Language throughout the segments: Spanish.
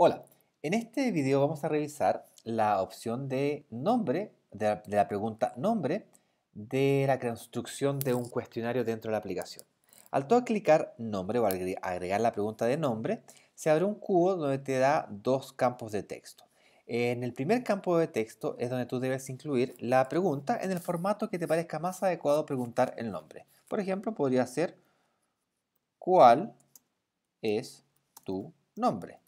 Hola, en este video vamos a revisar la opción de nombre, de la, pregunta nombre, de la construcción de un cuestionario dentro de la aplicación. Al todo clicar nombre o agregar la pregunta de nombre, se abre un cubo donde te da dos campos de texto. En el primer campo de texto es donde tú debes incluir la pregunta en el formato que te parezca más adecuado preguntar el nombre. Por ejemplo, podría ser ¿Cuál es tu nombre?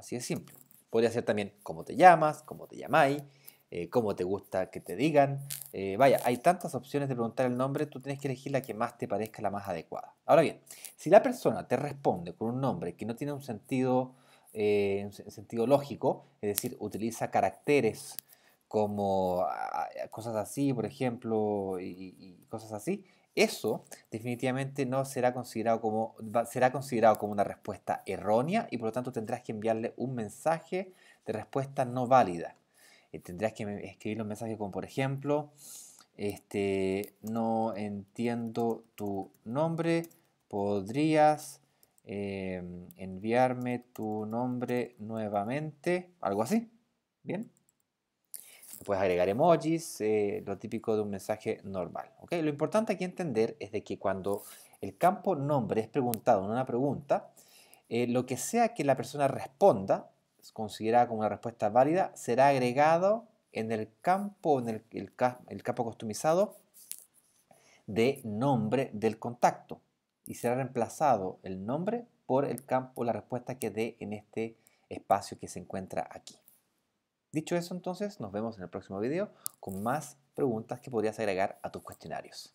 Así de simple. Podría ser también cómo te llamas, cómo te llamáis, eh, cómo te gusta que te digan. Eh, vaya, hay tantas opciones de preguntar el nombre, tú tienes que elegir la que más te parezca la más adecuada. Ahora bien, si la persona te responde con un nombre que no tiene un sentido, eh, un sentido lógico, es decir, utiliza caracteres como eh, cosas así, por ejemplo, y, cosas así, eso definitivamente no será considerado como será considerado como una respuesta errónea y por lo tanto tendrás que enviarle un mensaje de respuesta no válida. Eh, tendrás que escribir los mensajes como por ejemplo, este, no entiendo tu nombre, podrías eh, enviarme tu nombre nuevamente, algo así. Bien puedes agregar emojis, eh, lo típico de un mensaje normal. Lo importante aquí entender es de que cuando el campo nombre es preguntado en una pregunta, eh, lo que sea que la persona responda, considerada como una respuesta válida, será agregado en el campo, en el, el campo customizado de nombre del contacto y será reemplazado el nombre por el campo, la respuesta que dé en este espacio que se encuentra aquí. Dicho eso, entonces, nos vemos en el próximo video con más preguntas que podrías agregar a tus cuestionarios.